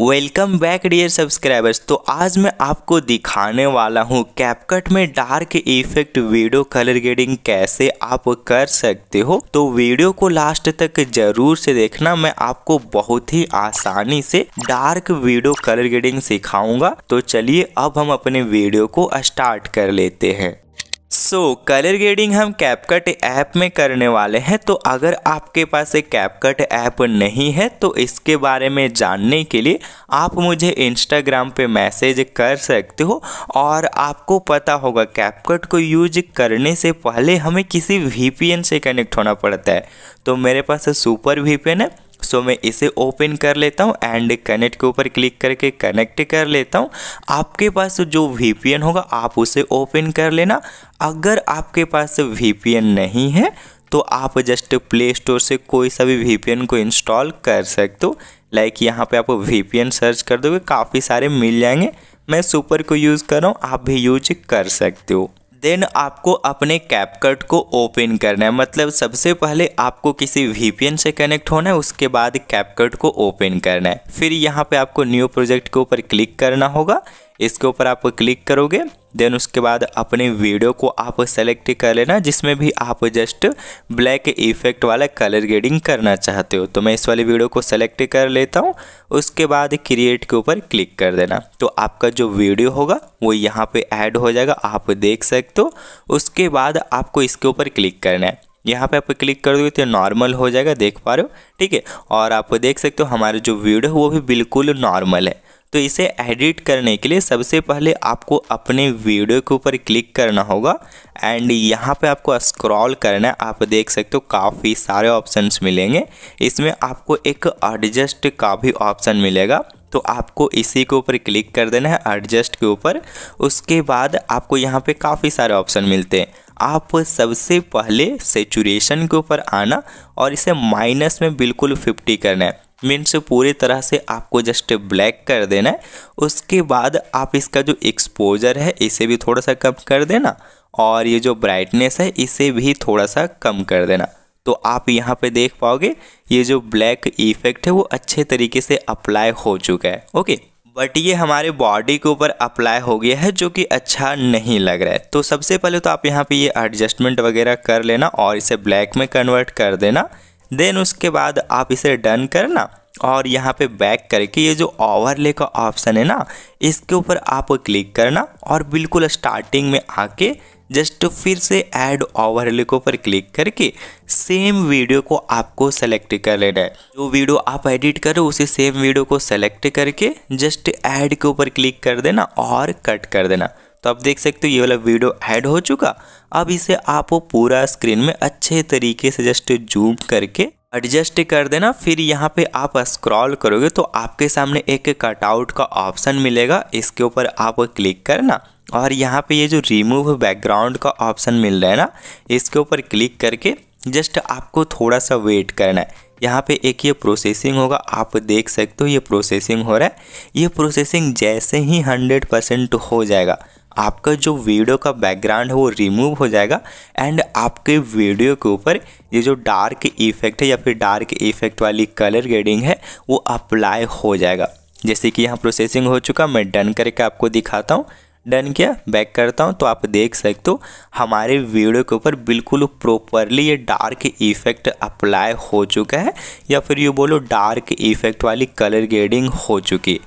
welcome back dear subscribers तो आज मैं आपको दिखाने वाला हूँ कैपकट में dark effect video colour grading कैसे आप कर सकते हो तो वीडियो को लास्ट तक जरूर से देखना मैं आपको बहुत ही आसानी से डार्क वीडियो कलर ग्रेडिंग सिखाऊंगा तो चलिए अब हम अपने वीडियो को स्टार्ट कर लेते हैं सो कलर ग्रेडिंग हम कैपकट ऐप में करने वाले हैं तो अगर आपके पास एक कैपकट ऐप नहीं है तो इसके बारे में जानने के लिए आप मुझे इंस्टाग्राम पे मैसेज कर सकते हो और आपको पता होगा कैपकट को यूज करने से पहले हमें किसी वीपीएन से कनेक्ट होना पड़ता है तो मेरे पास सुपर वीपीएन है सो मैं इसे ओपन कर लेता हूँ एंड कनेक्ट के ऊपर क्लिक करके कनेक्ट कर लेता हूँ आपके पास जो वी होगा आप उसे ओपन कर लेना अगर आपके पास वी नहीं है तो आप जस्ट प्ले स्टोर से कोई सा भी वी को इंस्टॉल कर सकते हो लाइक यहाँ पे आप वी सर्च कर दोगे काफ़ी सारे मिल जाएंगे मैं सुपर को यूज़ कर रहा हूँ आप भी यूज कर सकते हो देन आपको अपने कैपकट को ओपन करना है मतलब सबसे पहले आपको किसी वीपीएन से कनेक्ट होना है उसके बाद कैपकट को ओपन करना है फिर यहाँ पे आपको न्यू प्रोजेक्ट के ऊपर क्लिक करना होगा इसके ऊपर आप क्लिक करोगे देन उसके बाद अपने वीडियो को आप सेलेक्ट कर लेना जिसमें भी आप जस्ट ब्लैक इफेक्ट वाला कलर ग्रेडिंग करना चाहते हो तो मैं इस वाले वीडियो को सेलेक्ट कर लेता हूँ उसके बाद क्रिएट के ऊपर क्लिक कर देना तो आपका जो वीडियो होगा वो यहाँ पे ऐड हो जाएगा आप देख सकते हो उसके बाद आपको इसके ऊपर क्लिक करना है यहाँ पे आप क्लिक कर दोगे तो नॉर्मल हो जाएगा देख पा रहे हो ठीक है और आप देख सकते हो हमारा जो वीडियो है वो भी बिल्कुल नॉर्मल है तो इसे एडिट करने के लिए सबसे पहले आपको अपने वीडियो के ऊपर क्लिक करना होगा एंड यहाँ पे आपको स्क्रॉल करना है आप देख सकते हो काफ़ी सारे ऑप्शंस मिलेंगे इसमें आपको एक एडजस्ट का भी ऑप्शन मिलेगा तो आपको इसी के ऊपर क्लिक कर देना है एडजस्ट के ऊपर उसके बाद आपको यहाँ पे काफ़ी सारे ऑप्शन मिलते हैं आप सबसे पहले सेचुरेशन के ऊपर आना और इसे माइनस में बिल्कुल 50 करना है मीन्स पूरी तरह से आपको जस्ट ब्लैक कर देना है उसके बाद आप इसका जो एक्सपोजर है इसे भी थोड़ा सा कम कर देना और ये जो ब्राइटनेस है इसे भी थोड़ा सा कम कर देना तो आप यहाँ पे देख पाओगे ये जो ब्लैक इफेक्ट है वो अच्छे तरीके से अप्लाई हो चुका है ओके बट ये हमारे बॉडी के ऊपर अप्लाई हो गया है जो कि अच्छा नहीं लग रहा है तो सबसे पहले तो आप यहाँ पे ये एडजस्टमेंट वगैरह कर लेना और इसे ब्लैक में कन्वर्ट कर देना देन उसके बाद आप इसे डन करना और यहाँ पे बैक करके ये जो ओवरले का ऑप्शन है ना इसके ऊपर आप क्लिक करना और बिल्कुल स्टार्टिंग में आके जस्ट फिर से ऐड ओवरले के ऊपर क्लिक करके सेम वीडियो को आपको सेलेक्ट कर लेना है जो वीडियो आप एडिट करो उसी सेम वीडियो को सेलेक्ट करके जस्ट ऐड के ऊपर क्लिक कर देना और कट कर देना तो आप देख सकते हो ये वाला वीडियो ऐड हो चुका अब इसे आप वो पूरा स्क्रीन में अच्छे तरीके से जस्ट जूम करके एडजस्ट कर देना फिर यहाँ पे आप स्क्रॉल करोगे तो आपके सामने एक कटआउट का ऑप्शन मिलेगा इसके ऊपर आप क्लिक करना और यहाँ पे ये जो रिमूव बैकग्राउंड का ऑप्शन मिल रहा है ना इसके ऊपर क्लिक करके जस्ट आपको थोड़ा सा वेट करना है यहाँ पे एक ये प्रोसेसिंग होगा आप देख सकते हो ये प्रोसेसिंग हो रहा है ये प्रोसेसिंग जैसे ही हंड्रेड परसेंट हो जाएगा आपका जो वीडियो का बैकग्राउंड है वो रिमूव हो जाएगा एंड आपके वीडियो के ऊपर ये जो डार्क इफेक्ट है या फिर डार्क इफेक्ट वाली कलर ग्रेडिंग है वो अप्लाई हो जाएगा जैसे कि यहाँ प्रोसेसिंग हो चुका मैं डन करके आपको दिखाता हूँ डन किया बैक करता हूँ तो आप देख सकते हो हमारे वीडियो के ऊपर बिल्कुल प्रॉपरली ये डार्क इफेक्ट अप्लाई हो चुका है या फिर ये बोलो डार्क इफेक्ट वाली कलर ग्रेडिंग हो चुकी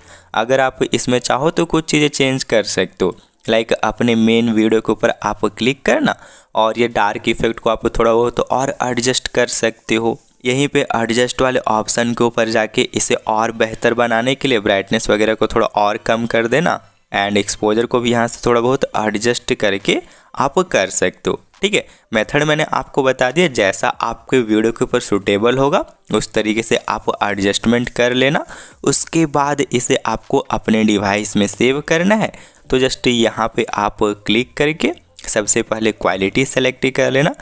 अगर आप इसमें चाहो तो कुछ चीज़ें चेंज कर सकते हो लाइक अपने मेन वीडियो के ऊपर आप क्लिक करना और ये डार्क इफेक्ट को आप थोड़ा बहुत तो और एडजस्ट कर सकते हो यहीं पे एडजस्ट वाले ऑप्शन के ऊपर जाके इसे और बेहतर बनाने के लिए ब्राइटनेस वगैरह को थोड़ा और कम कर देना एंड एक्सपोजर को भी यहाँ से थोड़ा बहुत एडजस्ट करके आप कर सकते हो ठीक है मेथड मैंने आपको बता दिया जैसा आपके वीडियो के ऊपर सूटेबल होगा उस तरीके से आप एडजस्टमेंट कर लेना उसके बाद इसे आपको अपने डिवाइस में सेव करना है तो जस्ट यहाँ पे आप क्लिक करके सबसे पहले क्वालिटी सेलेक्ट कर लेना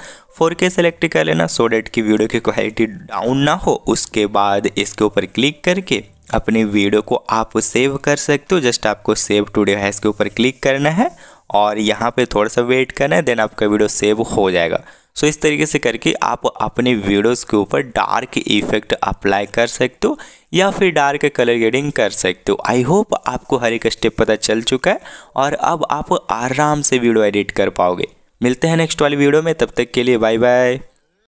4K सेलेक्ट कर लेना सो डेट की वीडियो की क्वालिटी डाउन ना हो उसके बाद इसके ऊपर क्लिक करके अपनी वीडियो को आप सेव कर सकते हो जस्ट आपको सेव टू डिवाइस के ऊपर क्लिक करना है और यहाँ पे थोड़ा सा वेट करें देन आपका वीडियो सेव हो जाएगा सो so, इस तरीके से करके आप अपने वीडियोस के ऊपर डार्क इफेक्ट अप्लाई कर सकते हो या फिर डार्क कलर ग्रेडिंग कर सकते हो आई होप आपको हर एक स्टेप पता चल चुका है और अब आप आराम से वीडियो एडिट कर पाओगे मिलते हैं नेक्स्ट वाली वीडियो में तब तक के लिए बाय बाय